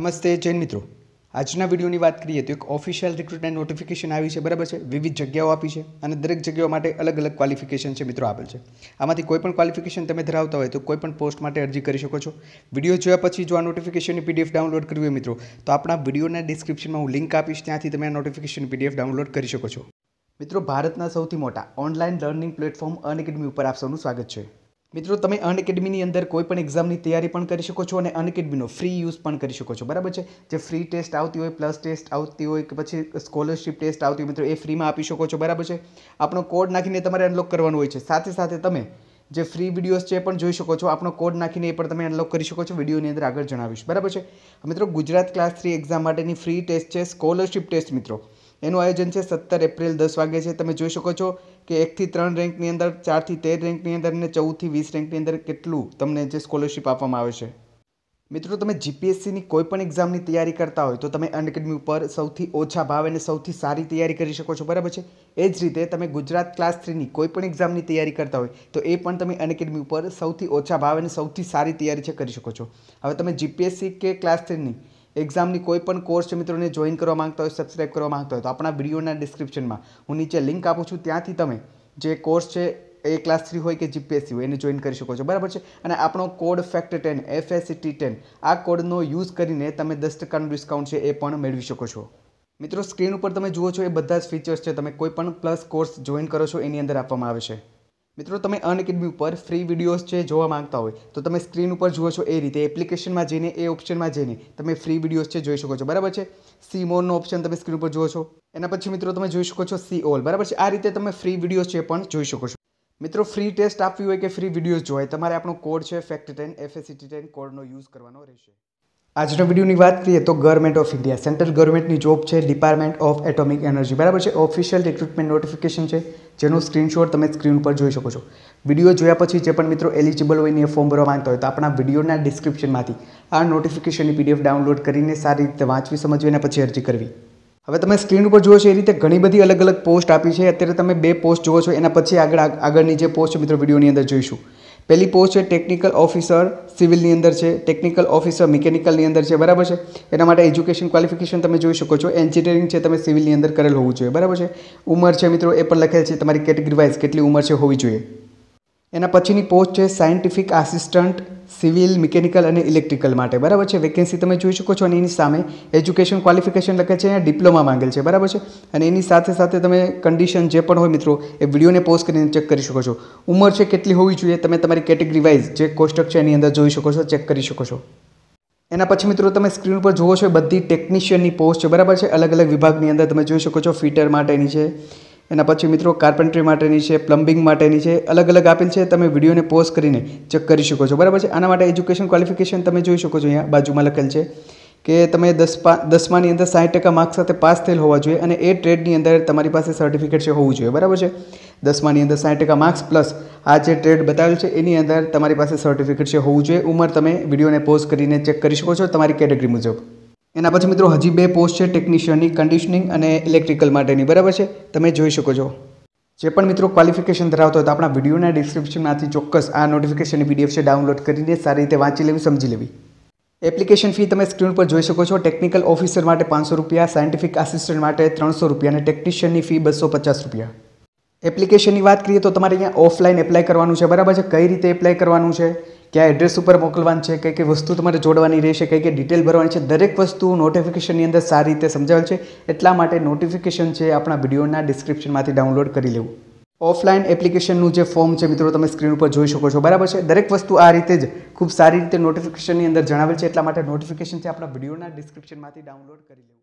નમસ્તે જૈન મિત્રો આજના વિડીયોની વાત કરીએ તો એક ઓફિશિયલ રિક્રુટમેન્ટ નોટિફિકેશન આવી છે બરાબર છે વિવિધ જગ્યાઓ આપી છે અને દરેક જગ્યાઓ માટે અલગ અલગ ક્વોલિફિકેશન છે મિત્રો આપેલ છે આમાંથી કોઈ પણ ક્વોલિફિકેશન તમે ધરાવતા હોય તો કોઈ પણ પોસ્ટ માટે અરજી કરી શકો છો વિડીયો જોયા પછી જો આ નોટિફિકેશનની પીડીએફ ડાઉનલોડ કરવી હોય મિત્રો તો આપણા વિડીયોના ડિસ્ક્રિપ્શનમાં હું લિંક આપીશ ત્યાંથી તમે આ નોટિફિકેશન પીડીએફ ડાઉનલોડ કરી શકો છો મિત્રો ભારતના સૌથી મોટા ઓનલાઈન લર્નિંગ પ્લેટફોર્મ અનએકેડમી ઉપર આપ સૌનું સ્વાગત છે મિત્રો તમે અન અંદર કોઈ પણ એક્ઝામની તૈયારી પણ કરી શકો છો અને અન ફ્રી યુઝ પણ કરી શકો છો બરાબર છે જે ફ્રી ટેસ્ટ આવતી હોય પ્લસ ટેસ્ટ આવતી હોય કે પછી સ્કોલરશિપ ટેસ્ટ આવતી હોય મિત્રો એ ફ્રીમાં આપી શકો છો બરાબર છે આપણો કોડ નાખીને તમારે અનલોક કરવાનું હોય છે સાથે સાથે તમે જે ફ્રી વિડીયોઝ છે એ પણ જોઈ શકો છો આપણો કોડ નાખીને એ પણ તમે અનલોક કરી શકો છો વિડીયોની અંદર આગળ જણાવીશ બરાબર છે મિત્રો ગુજરાત ક્લાસ થ્રી એક્ઝામ માટેની ફ્રી ટેસ્ટ છે સ્કોલરશિપ ટેસ્ટ મિત્રો એનું આયોજન છે સત્તર એપ્રિલ દસ વાગે છે તમે જોઈ શકો છો કે એકથી ત્રણ રેન્કની અંદર ચારથી તેર રેન્કની અંદર અને ચૌદથી વીસ રેન્કની અંદર કેટલું તમને જે સ્કોલરશિપ આપવામાં આવે છે મિત્રો તમે જીપીએસસીની કોઈ પણ એક્ઝામની તૈયારી કરતા હોય તો તમે અનએકેડમી ઉપર સૌથી ઓછા ભાવે અને સૌથી સારી તૈયારી કરી શકો છો બરાબર છે એ જ રીતે તમે ગુજરાત ક્લાસ થ્રીની કોઈ પણ એક્ઝામની તૈયારી કરતા હોય તો એ પણ તમે અનએકેડમી ઉપર સૌથી ઓછા ભાવે અને સૌથી સારી તૈયારી છે કરી શકો છો હવે તમે જીપીએસસી કે ક્લાસ થ્રીની એક્ઝામની કોઈ પણ કોર્સ મિત્રોને જોઈન કરવા માંગતા હોય સબસ્ક્રાઈબ કરવા માંગતા હોય તો આપણા વિડીયોના ડિસ્ક્રિપ્શનમાં હું નીચે લિંક આપું છું ત્યાંથી તમે જે કોર્સ છે એ ક્લાસ થ્રી હોય કે જીપીએસસી હોય એને જોઈન કરી શકો છો બરાબર છે અને આપણો code fact ten FSCT ten આ કોડનો યુઝ કરીને તમે દસ ટકાનું ડિસ્કાઉન્ટ છે એ પણ મેળવી શકો છો મિત્રો સ્ક્રીન ઉપર તમે જુઓ છો એ બધા જ ફીચર્સ છે તમે કોઈ પણ પ્લસ કોર્સ જોઈન કરો છો એની અંદર આપવામાં આવે છે મિત્રો તમે અનએકેડમી ઉપર ફ્રી વિડીયોઝ જે જોવા માંગતા હોય તો તમે સ્ક્રીન ઉપર જુઓ છો એ રીતે એપ્લિકેશનમાં જઈને એ ઓપ્શનમાં જઈને તમે ફ્રી વિડીયોઝ છે જોઈ શકો છો બરાબર છે સી મોરનો ઓપ્શન તમે સ્ક્રીન ઉપર જુઓ છો એના પછી મિત્રો તમે જોઈ શકો છો સી ઓલ બરાબર છે આ રીતે તમે ફ્રી વિડીયોઝ છે પણ જોઈ શકો છો મિત્રો ફ્રી ટેસ્ટ આપવી હોય કે ફ્રી વિડીયોઝ જોઈએ તમારે આપણો કોડ છે ફેક્ટ ટેન એફએસીટી ટેન કોડનો યુઝ કરવાનો રહેશે આજના વિડીયોની વાત કરીએ તો ગવર્મેન્ટ ઓફ ઇન્ડિયા સેન્ટ્રલ ગવર્મેન્ટની જોબ છે ડિપાર્ટમેન્ટ ઓફ એટોમિક એનર્જી બરાબર છે ઓફિશિયલ રિક્રુટમેન્ટ નોટિફિકેશન છે જેનું સ્ક્રીનશોટ તમે સ્ક્રીન ઉપર જોઈ શકો છો વિડીયો જોયા પછી જે પણ મિત્રો એલિજિબલ હોય એ ફોર્મ ભરવા માંગતા હોય તો આપણા વિડીયોના ડિસ્ક્રિપ્શનમાંથી આ નોટિફિકેશનની પીડીએફ ડાઉનલોડ કરીને સારી રીતે વાંચવી સમજવી અને પછી અરજી કરવી હવે તમે સ્ક્રીન ઉપર જુઓ છો એ રીતે ઘણી બધી અલગ અલગ પોસ્ટ આપી છે અત્યારે તમે બે પોસ્ટ જુઓ છો એના પછી આગળ આગળની જે પોસ્ટ મિત્રો વિડીયોની અંદર જોઈશું પહેલી પોસ્ટ છે ટેકનિકલ ઓફિસર સિવિલની અંદર છે ટેકનિકલ ઓફિસર મિકેનિકલની અંદર છે બરાબર છે એના માટે એજ્યુકેશન ક્વોલિફિકેશન તમે જોઈ શકો છો એન્જિનિયરિંગ છે તમે સિવિલની અંદર કરેલ હોવું જોઈએ બરાબર છે ઉંમર છે મિત્રો એ પણ લખેલ છે તમારી કેટેગરી વાઇઝ કેટલી ઉંમર છે હોવી જોઈએ એના પછીની પોસ્ટ છે સાયન્ટિફિક આસિસ્ટન્ટ સિવિલ મિકેનિકલ અને ઇલેક્ટ્રિકલ માટે બરાબર છે વેકેન્સી તમે જોઈ શકો છો અને એની સામે એજ્યુકેશન ક્વોલિફિકેશન લખે છે અને ડિપ્લોમા માંગેલ છે બરાબર છે અને એની સાથે સાથે તમે કન્ડિશન જે પણ હોય મિત્રો એ વિડીયોને પોઝ કરીને ચેક કરી શકો છો ઉંમર છે કેટલી હોવી જોઈએ તમે તમારી કેટેગરી વાઇઝ જે કોષ્ટક છે એની અંદર જોઈ શકો છો ચેક કરી શકો છો એના પછી મિત્રો તમે સ્ક્રીન ઉપર જુઓ છો બધી ટેકનિશિયનની પોસ્ટ છે બરાબર છે અલગ અલગ વિભાગની અંદર તમે જોઈ શકો છો ફિટર માટેની છે એના પછી મિત્રો કાર્પેન્ટ્રી માટેની છે પ્લમ્બિંગ માટેની છે અલગ અલગ આપેલ છે તમે વિડીયોને પોઝ કરીને ચેક કરી શકો છો બરાબર છે આના માટે એજ્યુકેશન ક્વોલિફિકેશન તમે જોઈ શકો છો અહીંયા બાજુમાં લખેલ છે કે તમે દસ પા દસમાની અંદર સાઠ ટકા માર્ક્સ સાથે પાસ થયેલ હોવા જોઈએ અને એ ટ્રેડની અંદર તમારી પાસે સર્ટિફિકેટ છે હોવું જોઈએ બરાબર છે દસમાની અંદર સાઠ ટકા માર્ક્સ પ્લસ આ જે ટ્રેડ બતાવેલ છે એની અંદર તમારી પાસે સર્ટિફિકેટ છે હોવું જોઈએ ઉંમર તમે વિડીયોને પોઝ કરીને ચેક કરી શકો છો તમારી કેટેગરી મુજબ એના પછી મિત્રો હજી બે પોસ્ટ છે ટેકનિશિયનની કન્ડિશનિંગ અને ઇલેક્ટ્રિકલ માટેની બરાબર છે તમે જોઈ શકો છો જે પણ મિત્રો ક્વોલિફિકેશન ધરાવતો હોય તો આપણા વિડીયોના ડિસ્ક્રિપ્શનમાંથી ચોક્કસ આ નોટિફિકેશનની પીડીએફ છે ડાઉનલોડ કરીને સારી રીતે વાંચી લેવી સમજી લેવી એપ્લિકેશન ફી તમે સ્ક્રીન પર જોઈ શકો છો ટેકનિકલ ઓફિસર માટે પાંચસો રૂપિયા સાયન્ટિફિક આસિસ્ટન્ટ માટે ત્રણસો રૂપિયા અને ટેકનિશિયનની ફી બસો પચાસ રૂપિયા એપ્લિકેશનની વાત કરીએ તો તમારે અહીંયા ઓફલાઈન એપ્લાય કરવાનું છે બરાબર છે કઈ રીતે એપ્લાય કરવાનું છે કયા એડ્રેસ ઉપર મોકલવાની છે કઈ કઈ વસ્તુ તમારે જોડવાની રહેશે કઈ કઈ ડિટેલ ભરવાની છે દરેક વસ્તુ નોટિફિકેશનની અંદર સારી રીતે સમજાવેલ છે એટલા માટે નોટિફિકેશન છે આપણા વિડીયોના ડિસ્ક્રિપ્શનમાંથી ડાઉનલોડ કરી લેવું ઓફલાઈન એપ્લિકેશનનું જે ફોર્મ છે મિત્રો તમે સ્ક્રીન ઉપર જોઈ શકો છો બરાબર છે દરેક વસ્તુ આ રીતે જ ખૂબ સારી રીતે નોટિફિકેશનની અંદર જણાવેલ છે એટલા માટે નોટિફિકેશન છે આપણા વિડીયોના ડિસ્ક્રિપ્શનમાંથી ડાઉનલોડ કરી લેવું